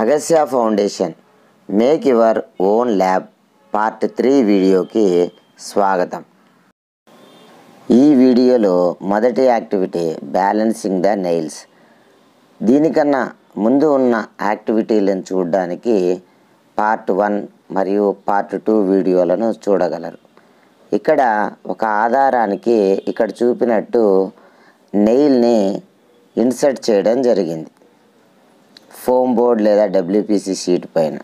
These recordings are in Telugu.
అగస్యా foundation make your own lab part three వీడియోకి స్వాగతం ఈ వీడియోలో మొదటి యాక్టివిటీ బ్యాలెన్సింగ్ ద నెయిల్స్ దీనికన్నా ముందు ఉన్న యాక్టివిటీలను చూడడానికి పార్ట్ వన్ మరియు పార్ట్ టూ వీడియోలను చూడగలరు ఇక్కడ ఒక ఆధారానికి ఇక్కడ చూపినట్టు నెయిల్ని ఇన్సర్ట్ చేయడం జరిగింది ఫోమ్ బోర్డ్ లేదా డబ్ల్యూపీసీ షీట్ పైన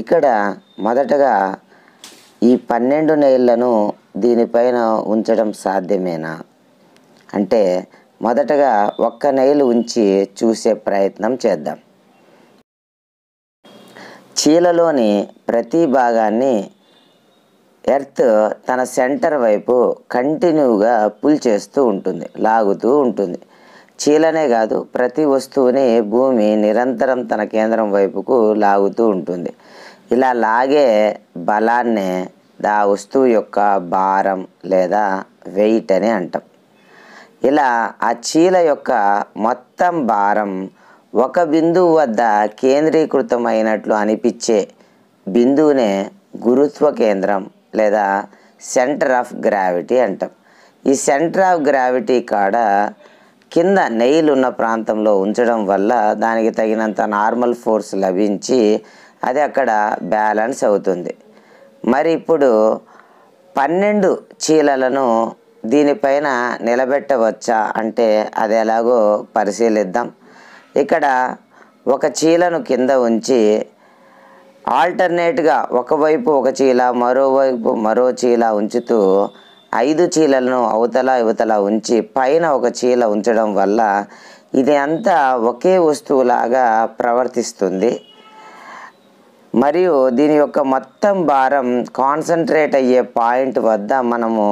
ఇక్కడ మొదటగా ఈ పన్నెండు నెయిళ్లను దీనిపైన ఉంచడం సాధ్యమేనా అంటే మొదటగా ఒక్క నెయిల్ ఉంచి చూసే ప్రయత్నం చేద్దాం చీలలోని ప్రతి భాగాన్ని ఎర్త్ తన సెంటర్ వైపు కంటిన్యూగా పుల్ చేస్తూ ఉంటుంది లాగుతూ ఉంటుంది చీలనే కాదు ప్రతి వస్తువుని భూమి నిరంతరం తన కేంద్రం వైపుకు లాగుతూ ఉంటుంది ఇలా లాగే బలాన్నే దా వస్తువు యొక్క భారం లేదా వెయిట్ అని అంటాం ఇలా ఆ చీల యొక్క మొత్తం భారం ఒక బిందువు వద్ద కేంద్రీకృతమైనట్లు అనిపించే బిందువునే గురుత్వ కేంద్రం లేదా సెంటర్ ఆఫ్ గ్రావిటీ అంటాం ఈ సెంటర్ ఆఫ్ గ్రావిటీ కాడ కింద నెయిల్ ఉన్న ప్రాంతంలో ఉంచడం వల్ల దానికి తగినంత నార్మల్ ఫోర్స్ లభించి అది అక్కడ బ్యాలెన్స్ అవుతుంది మరి ఇప్పుడు పన్నెండు చీలలను దీనిపైన నిలబెట్టవచ్చా అంటే అది ఎలాగో పరిశీలిద్దాం ఇక్కడ ఒక చీలను కింద ఉంచి ఆల్టర్నేట్గా ఒకవైపు ఒక చీల మరోవైపు మరో చీల ఉంచుతూ ఐదు చీలలను అవతల ఇవతల ఉంచి పైన ఒక చీల ఉంచడం వల్ల ఇది అంతా ఒకే వస్తువులాగా ప్రవర్తిస్తుంది మరియు దీని యొక్క మొత్తం భారం కాన్సన్ట్రేట్ అయ్యే పాయింట్ వద్ద మనము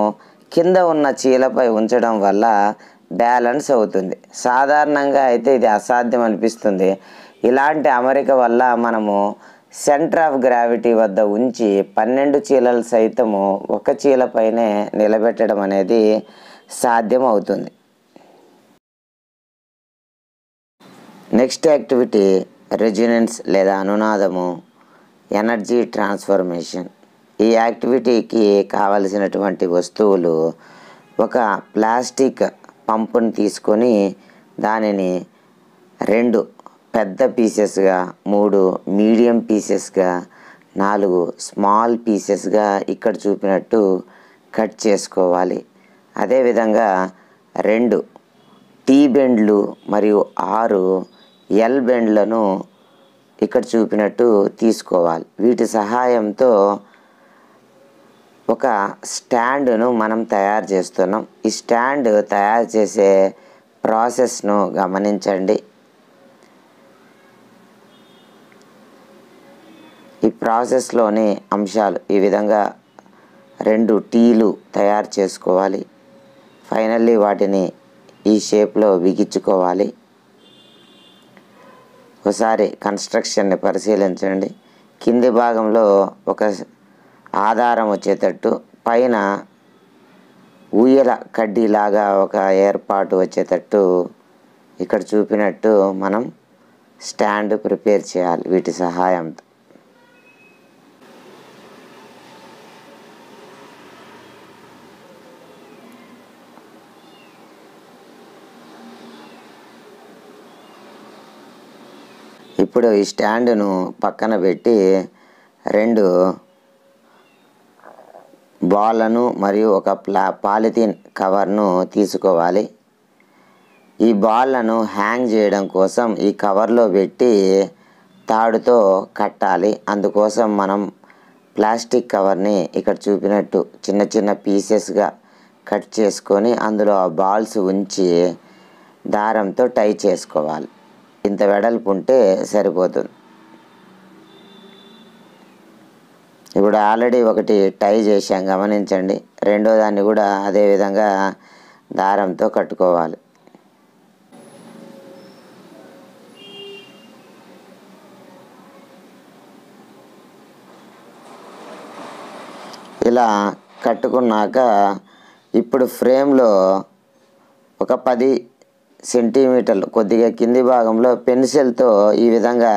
కింద ఉన్న చీలపై ఉంచడం వల్ల బ్యాలెన్స్ అవుతుంది సాధారణంగా అయితే ఇది అసాధ్యం అనిపిస్తుంది ఇలాంటి అమరిక వల్ల మనము సెంటర్ ఆఫ్ గ్రావిటీ వద్ద ఉంచి పన్నెండు చీలలు సైతము ఒక చీలపైనే నిలబెట్టడం అనేది సాధ్యం అవుతుంది నెక్స్ట్ యాక్టివిటీ రెజినెన్స్ లేదా అనునాదము ఎనర్జీ ట్రాన్స్ఫర్మేషన్ ఈ యాక్టివిటీకి కావలసినటువంటి వస్తువులు ఒక ప్లాస్టిక్ పంపును తీసుకొని దానిని రెండు పెద్ద పీసెస్గా మూడు మీడియం పీసెస్గా నాలుగు స్మాల్ పీసెస్గా ఇక్కడ చూపినట్టు కట్ చేసుకోవాలి అదేవిధంగా రెండు టీ బెండ్లు మరియు ఆరు ఎల్ బెండ్లను ఇక్కడ చూపినట్టు తీసుకోవాలి వీటి సహాయంతో ఒక స్టాండ్ను మనం తయారు చేస్తున్నాం ఈ స్టాండ్ తయారు చేసే ప్రాసెస్ను గమనించండి ప్రాసెస్లోని అంశాలు ఈ విధంగా రెండు టీలు తయారు చేసుకోవాలి ఫైనల్లీ వాటిని ఈ షేప్లో బిగించుకోవాలి ఒకసారి కన్స్ట్రక్షన్ని పరిశీలించండి కింది భాగంలో ఒక ఆధారం వచ్చేటట్టు పైన ఊయల కడ్డీలాగా ఒక ఏర్పాటు వచ్చేటట్టు ఇక్కడ చూపినట్టు మనం స్టాండ్ ప్రిపేర్ చేయాలి వీటి సహాయంతో ఇప్పుడు ఈ స్టాండ్ను పక్కన పెట్టి రెండు బాలను మరియు ఒక ప్లా పాలిథిన్ కవర్ను తీసుకోవాలి ఈ బాల్లను హ్యాంగ్ చేయడం కోసం ఈ కవర్లో పెట్టి తాడుతో కట్టాలి అందుకోసం మనం ప్లాస్టిక్ కవర్ని ఇక్కడ చూపినట్టు చిన్న చిన్న పీసెస్గా కట్ చేసుకొని అందులో ఆ బాల్స్ ఉంచి దారంతో టై చేసుకోవాలి ఇంత వెడల్పు ఉంటే సరిపోతుంది ఇప్పుడు ఆల్రెడీ ఒకటి టై చేశాం గమనించండి రెండో దాన్ని కూడా అదేవిధంగా దారంతో కట్టుకోవాలి ఇలా కట్టుకున్నాక ఇప్పుడు ఫ్రేమ్లో ఒక పది సెంటీమీటర్లు కొద్దిగా కింది భాగంలో పెన్సిల్తో ఈ విధంగా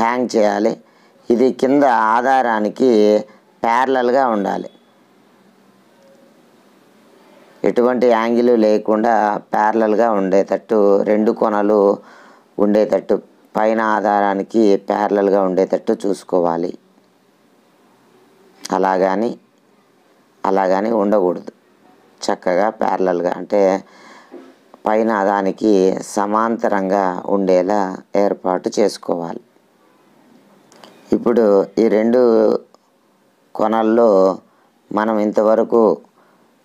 హ్యాంగ్ చేయాలి ఇది కింద ఆధారానికి ప్యారలల్గా ఉండాలి ఎటువంటి యాంగిల్ లేకుండా ప్యారలల్గా ఉండేటట్టు రెండు కొనలు ఉండేటట్టు పైన ఆధారానికి ప్యారలల్గా ఉండేటట్టు చూసుకోవాలి అలాగాని అలాగాని ఉండకూడదు చక్కగా ప్యారలల్గా అంటే పైన దానికి సమాంతరంగా ఉండేలా ఏర్పాటు చేసుకోవాలి ఇప్పుడు ఈ రెండు కొనల్లో మనం ఇంతవరకు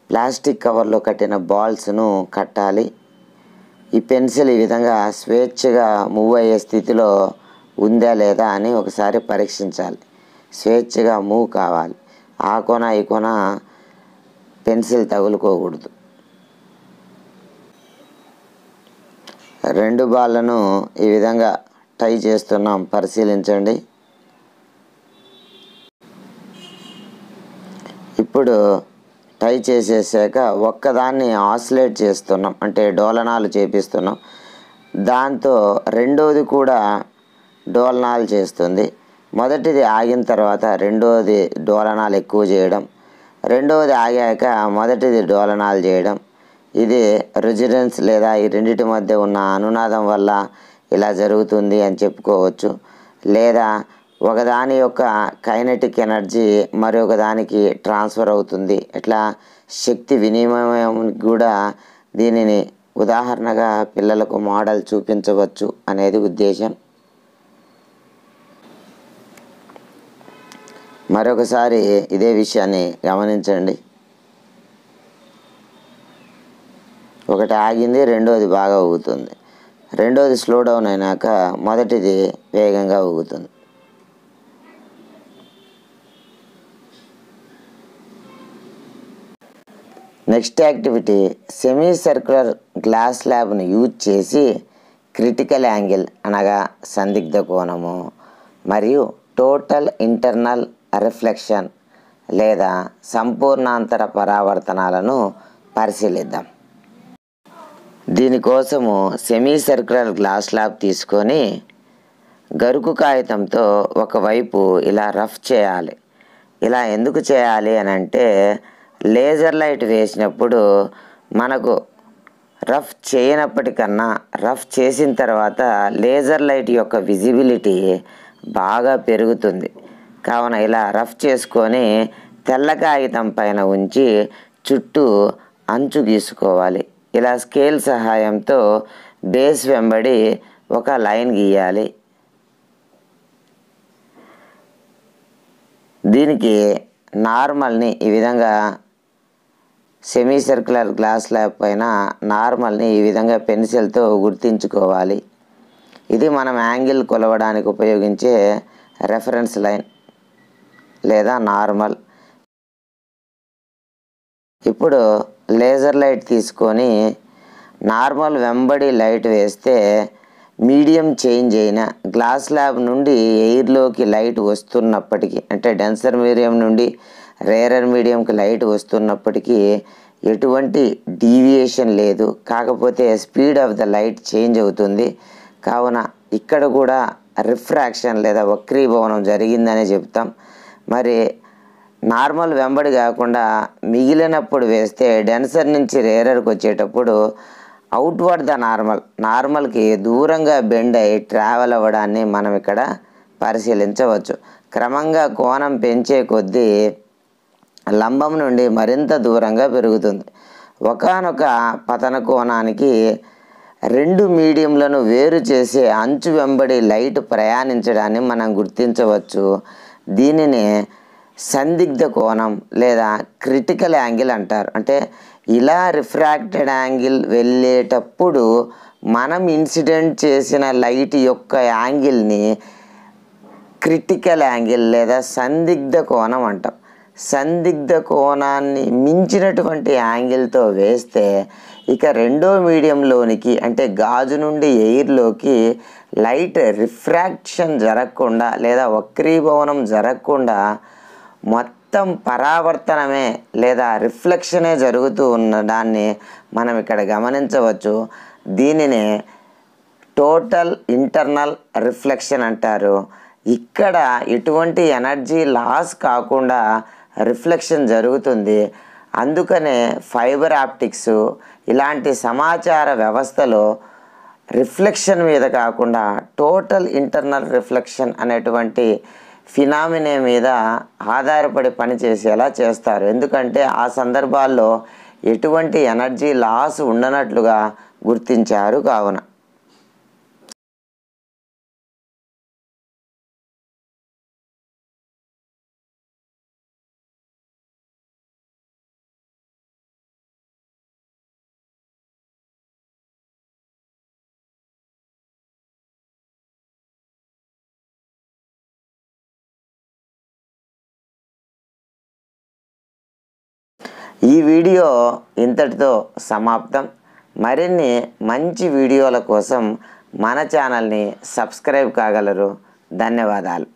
ప్లాస్టిక్ కవర్లో కట్టిన బాల్స్ను కట్టాలి ఈ పెన్సిల్ ఈ విధంగా స్వేచ్ఛగా మూవ్ అయ్యే స్థితిలో ఉందా లేదా అని ఒకసారి పరీక్షించాలి స్వేచ్ఛగా మూవ్ కావాలి ఆ కొన ఈ కొన పెన్సిల్ తగులుకోకూడదు రెండు బాళ్ళను ఈ విధంగా టై చేస్తున్నాం పరిశీలించండి ఇప్పుడు టై చేసేసాక ఒక్కదాన్ని ఆసిలేట్ చేస్తున్నాం అంటే డోలనాలు చేపిస్తున్నాం దాంతో రెండోది కూడా డోలనాలు చేస్తుంది మొదటిది ఆగిన తర్వాత రెండోది డోలనాలు ఎక్కువ చేయడం రెండవది ఆగాక మొదటిది డోలనాలు చేయడం ఇది రెసిడెన్స్ లేదా ఈ రెండింటి మధ్య ఉన్న అనునాదం వల్ల ఇలా జరుగుతుంది అని చెప్పుకోవచ్చు లేదా ఒకదాని యొక్క కైనటిక్ ఎనర్జీ మరొక దానికి ట్రాన్స్ఫర్ అవుతుంది ఇట్లా శక్తి వినిమయం కూడా దీనిని ఉదాహరణగా పిల్లలకు మోడల్ చూపించవచ్చు అనేది ఉద్దేశం మరొకసారి ఇదే విషయాన్ని గమనించండి ఒకటి ఆగింది రెండోది బాగా ఊగుతుంది రెండోది స్లో డౌన్ అయినాక మొదటిది వేగంగా ఊగుతుంది next activity semi circular glass ల్యాబ్ను యూజ్ చేసి క్రిటికల్ యాంగిల్ అనగా సందిగ్ధ కోణము మరియు టోటల్ ఇంటర్నల్ రిఫ్లెక్షన్ లేదా సంపూర్ణాంతర పరావర్తనాలను పరిశీలిద్దాం దీనికోసము సెమీ సర్కులర్ గ్లాస్ లాబ్ తీసుకొని గరుకు కాగితంతో ఒకవైపు ఇలా రఫ్ చేయాలి ఇలా ఎందుకు చేయాలి అని అంటే లేజర్ లైట్ వేసినప్పుడు మనకు రఫ్ చేయనప్పటికన్నా రఫ్ చేసిన తర్వాత లేజర్ లైట్ యొక్క విజిబిలిటీ బాగా పెరుగుతుంది కావున ఇలా రఫ్ చేసుకొని తెల్ల కాగితం పైన ఉంచి చుట్టూ అంచు గీసుకోవాలి ఇలా స్కేల్ సహాయంతో బేస్ వెంబడి ఒక లైన్ గీయాలి దీనికి నార్మల్ని ఈ విధంగా సెమీ సర్క్యులర్ గ్లాస్ ల్యాబ్ పైన నార్మల్ని ఈ విధంగా పెన్సిల్తో గుర్తించుకోవాలి ఇది మనం యాంగిల్ కొలవడానికి ఉపయోగించే రెఫరెన్స్ లైన్ లేదా నార్మల్ ఇప్పుడు లేజర్ లైట్ తీసుకొని నార్మల్ వెంబడి లైట్ వేస్తే మీడియం చేంజ్ అయిన గ్లాస్ ల్యాబ్ నుండి ఎయిర్లోకి లైట్ వస్తున్నప్పటికీ అంటే డెన్సర్ మీడియం నుండి రేరర్ మీడియంకి లైట్ వస్తున్నప్పటికీ ఎటువంటి డీవియేషన్ లేదు కాకపోతే speed of the light change అవుతుంది కావున ఇక్కడ కూడా రిఫ్రాక్షన్ లేదా వక్రీభవనం జరిగిందనే చెప్తాం మరి నార్మల్ వెంబడి కాకుండా మిగిలినప్పుడు వేస్తే డెన్సర్ నుంచి రేరర్కి వచ్చేటప్పుడు అవుట్వర్డ్ ద నార్మల్ నార్మల్కి దూరంగా బెండ్ అయి ట్రావెల్ అవ్వడాన్ని మనం ఇక్కడ పరిశీలించవచ్చు క్రమంగా కోణం పెంచే కొద్దీ లంబం నుండి మరింత దూరంగా పెరుగుతుంది ఒకనొక పతన కోణానికి రెండు మీడియంలను వేరు చేసే అంచు వెంబడి లైట్ ప్రయాణించడాన్ని మనం గుర్తించవచ్చు దీనిని సందిగ్ధ కోణం లేదా క్రిటికల్ యాంగిల్ అంటారు అంటే ఇలా రిఫ్రాక్టెడ్ యాంగిల్ వెళ్ళేటప్పుడు మనం ఇన్సిడెంట్ చేసిన లైట్ యొక్క యాంగిల్ని క్రిటికల్ యాంగిల్ లేదా సందిగ్ధ కోణం అంటాం సందిగ్ధ కోణాన్ని మించినటువంటి యాంగిల్తో వేస్తే ఇక రెండో మీడియంలోనికి అంటే గాజు నుండి ఎయిర్లోకి లైట్ రిఫ్రాక్షన్ జరగకుండా లేదా వక్రీభవనం జరగకుండా మొత్తం పరావర్తనమే లేదా రిఫ్లెక్షనే జరుగుతూ ఉన్నదాన్ని మనం ఇక్కడ గమనించవచ్చు దీనినే టోటల్ ఇంటర్నల్ రిఫ్లెక్షన్ అంటారు ఇక్కడ ఎటువంటి ఎనర్జీ లాస్ కాకుండా రిఫ్లెక్షన్ జరుగుతుంది అందుకనే ఫైబర్ ఆప్టిక్స్ ఇలాంటి సమాచార వ్యవస్థలో రిఫ్లెక్షన్ మీద కాకుండా టోటల్ ఇంటర్నల్ రిఫ్లెక్షన్ అనేటువంటి ఫినామినే మీద ఆధారపడి పనిచేసేలా చేస్తారు ఎందుకంటే ఆ సందర్భాల్లో ఎటువంటి ఎనర్జీ లాస్ ఉండనట్లుగా గుర్తించారు కావున ఈ వీడియో ఇంతటితో సమాప్తం మరిన్ని మంచి వీడియోల కోసం మన ఛానల్ని సబ్స్క్రైబ్ కాగలరు ధన్యవాదాలు